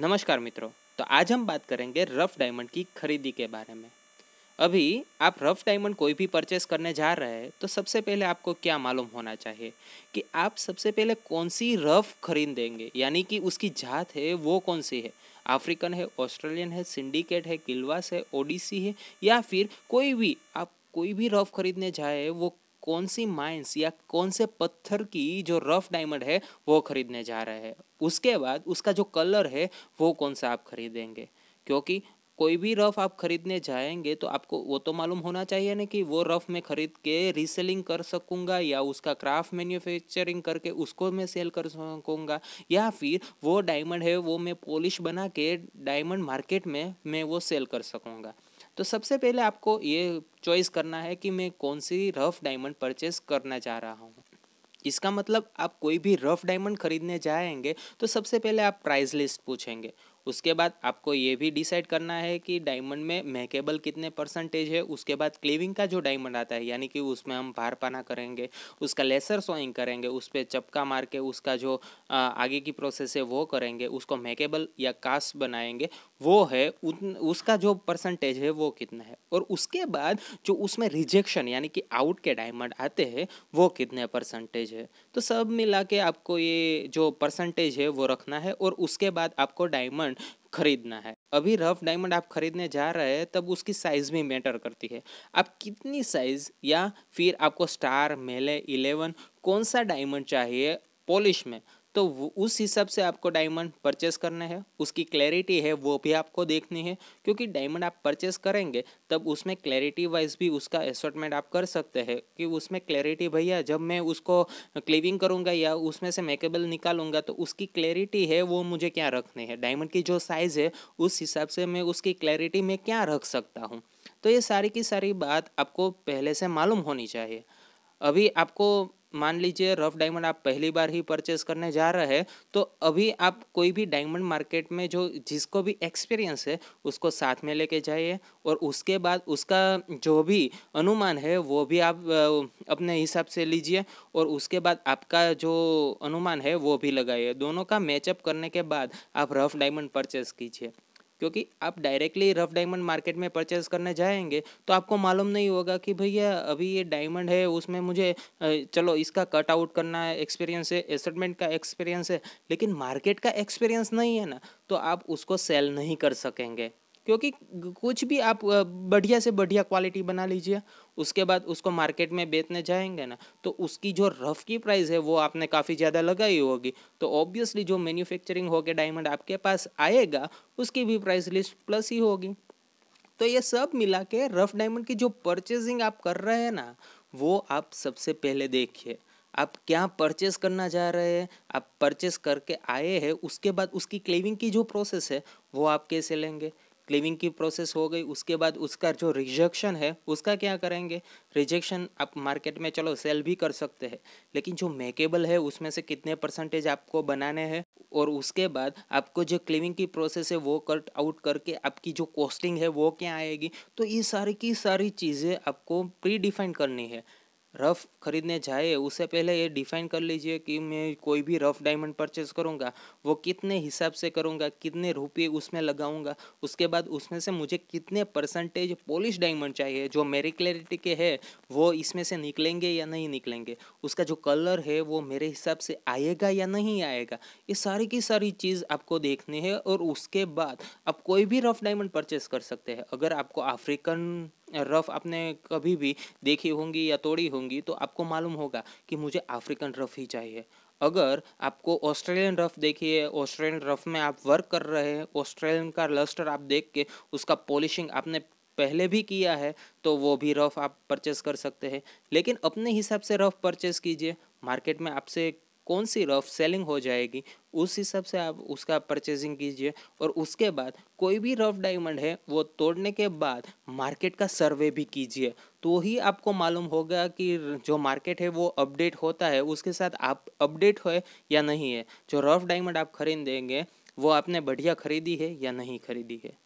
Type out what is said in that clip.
नमस्कार मित्रों तो आज हम बात करेंगे रफ डायमंड की खरीदी के बारे में अभी आप रफ डायमंड कोई भी परचेस करने जा रहे हैं तो सबसे पहले आपको क्या मालूम होना चाहिए कि आप सबसे पहले कौन सी रफ खरीद देंगे यानी कि उसकी जात है वो कौन सी है अफ्रीकन है ऑस्ट्रेलियन है सिंडिकेट है किलवास है ओडिसी है या फिर कोई भी आप कोई भी रफ खरीदने जाए वो कौन सी माइंस या कौन से पत्थर की जो रफ डायमंड है वो खरीदने जा रहे हैं उसके बाद उसका जो कलर है वो कौन सा आप खरीदेंगे क्योंकि कोई भी रफ़ आप ख़रीदने जाएंगे तो आपको वो तो मालूम होना चाहिए ना कि वो रफ़ मैं ख़रीद के रीसेलिंग कर सकूँगा या उसका क्राफ्ट मैन्युफैक्चरिंग करके उसको मैं सेल कर सकूँगा या फिर वो डायमंड है वो मैं पॉलिश बना के डायमंड मार्केट में मैं वो सेल कर सकूँगा तो सबसे पहले आपको ये चॉइस करना है कि मैं कौन सी रफ़ डायमंड परचेस करना चाह रहा हूँ इसका मतलब आप कोई भी रफ़ डायमंड खरीदने जाएंगे तो सबसे पहले आप प्राइस लिस्ट पूछेंगे उसके बाद आपको ये भी डिसाइड करना है कि डायमंड में मैकेबल कितने परसेंटेज है उसके बाद क्लीविंग का जो डायमंड आता है यानी कि उसमें हम भार पाना करेंगे उसका लेसर सोइंग करेंगे उस पर चपका मार के उसका जो आगे की प्रोसेस है वो करेंगे उसको मैकेबल या कास्ट बनाएंगे वो है उसका जो परसेंटेज है वो कितना है और उसके बाद जो उसमें रिजेक्शन यानी कि आउट के डायमंड आते हैं वो कितने परसेंटेज है तो सब मिला के आपको ये जो परसेंटेज है वो रखना है और उसके बाद आपको डायमंड डायमंड खरीदना है अभी रफ डायमंड आप खरीदने जा रहे हैं तब उसकी साइज़ भी मैटर करती है आप कितनी साइज़ या फिर आपको स्टार मेले इलेवन कौन सा डायमंड चाहिए पॉलिश में तो उस हिसाब से आपको डायमंड परचेस करना है उसकी क्लैरिटी है वो भी आपको देखनी है क्योंकि डायमंड आप परचेस करेंगे तब उसमें क्लैरिटी वाइज भी उसका असॉटमेंट आप कर सकते हैं कि उसमें क्लैरिटी भैया जब मैं उसको क्लीविंग करूँगा या उसमें से मेकेबल निकालूंगा तो उसकी क्लैरिटी है वो मुझे क्या रखनी है डायमंड की जो साइज़ है उस हिसाब से मैं उसकी क्लैरिटी में क्या रख सकता हूँ तो ये सारी की सारी बात आपको पहले से मालूम होनी चाहिए अभी आपको मान लीजिए रफ डायमंड आप पहली बार ही परचेस करने जा रहे हैं तो अभी आप कोई भी डायमंड मार्केट में जो जिसको भी एक्सपीरियंस है उसको साथ में लेके जाइए और उसके बाद उसका जो भी अनुमान है वो भी आप अपने हिसाब से लीजिए और उसके बाद आपका जो अनुमान है वो भी लगाइए दोनों का मैचअप करने के बाद आप रफ डायमंड परचेस कीजिए क्योंकि आप डायरेक्टली रफ डायमंड मार्केट में परचेज करने जाएंगे तो आपको मालूम नहीं होगा कि भैया अभी ये डायमंड है उसमें मुझे चलो इसका कट आउट करना है एक्सपीरियंस है एसेटमेंट का एक्सपीरियंस है लेकिन मार्केट का एक्सपीरियंस नहीं है ना तो आप उसको सेल नहीं कर सकेंगे क्योंकि कुछ भी आप बढ़िया से बढ़िया क्वालिटी बना लीजिए उसके बाद उसको मार्केट में बेचने जाएंगे ना तो उसकी जो रफ की प्राइस है वो आपने काफ़ी ज़्यादा लगाई होगी तो ऑब्वियसली जो मैन्युफैक्चरिंग होकर डायमंड आपके पास आएगा उसकी भी प्राइस लिस्ट प्लस ही होगी तो ये सब मिला के रफ डायमंड की जो परचेजिंग आप कर रहे हैं ना वो आप सबसे पहले देखिए आप क्या परचेस करना चाह रहे हैं आप परचेस करके आए हैं उसके बाद उसकी क्लेविंग की जो प्रोसेस है वो आप कैसे लेंगे क्लेमिंग की प्रोसेस हो गई उसके बाद उसका जो रिजेक्शन है उसका क्या करेंगे रिजेक्शन आप मार्केट में चलो सेल भी कर सकते हैं लेकिन जो मेकेबल है उसमें से कितने परसेंटेज आपको बनाने हैं और उसके बाद आपको जो क्लेमिंग की प्रोसेस है वो कट आउट करके आपकी जो कॉस्टिंग है वो क्या आएगी तो ये सारी की सारी चीज़ें आपको प्री करनी है रफ़ ख़रीदने जाए उससे पहले ये डिफ़ाइन कर लीजिए कि मैं कोई भी रफ़ डायमंड परचेज़ करूँगा वो कितने हिसाब से करूँगा कितने रुपये उसमें लगाऊँगा उसके बाद उसमें से मुझे कितने परसेंटेज पॉलिश डायमंड चाहिए जो मेरी क्लैरिटी के है वो इसमें से निकलेंगे या नहीं निकलेंगे उसका जो कलर है वो मेरे हिसाब से आएगा या नहीं आएगा ये सारी की सारी चीज़ आपको देखनी है और उसके बाद आप कोई भी रफ़ डायमंड परचेज़ कर सकते हैं अगर आपको अफ्रीकन रफ़ आपने कभी भी देखी होंगी या तोड़ी होंगी तो आपको मालूम होगा कि मुझे अफ्रीकन रफ़ ही चाहिए अगर आपको ऑस्ट्रेलियन रफ़ देखिए ऑस्ट्रेलियन रफ़ में आप वर्क कर रहे हैं ऑस्ट्रेलियन का लस्टर आप देख के उसका पॉलिशिंग आपने पहले भी किया है तो वो भी रफ़ आप परचेस कर सकते हैं लेकिन अपने हिसाब से रफ़ परचेस कीजिए मार्केट में आपसे कौन सी रफ़ सेलिंग हो जाएगी उस हिसाब से आप उसका परचेजिंग कीजिए और उसके बाद कोई भी रफ डायमंड है वो तोड़ने के बाद मार्केट का सर्वे भी कीजिए तो ही आपको मालूम होगा कि जो मार्केट है वो अपडेट होता है उसके साथ आप अपडेट हो या नहीं है जो रफ डायमंड आप खरीद देंगे वो आपने बढ़िया खरीदी है या नहीं खरीदी है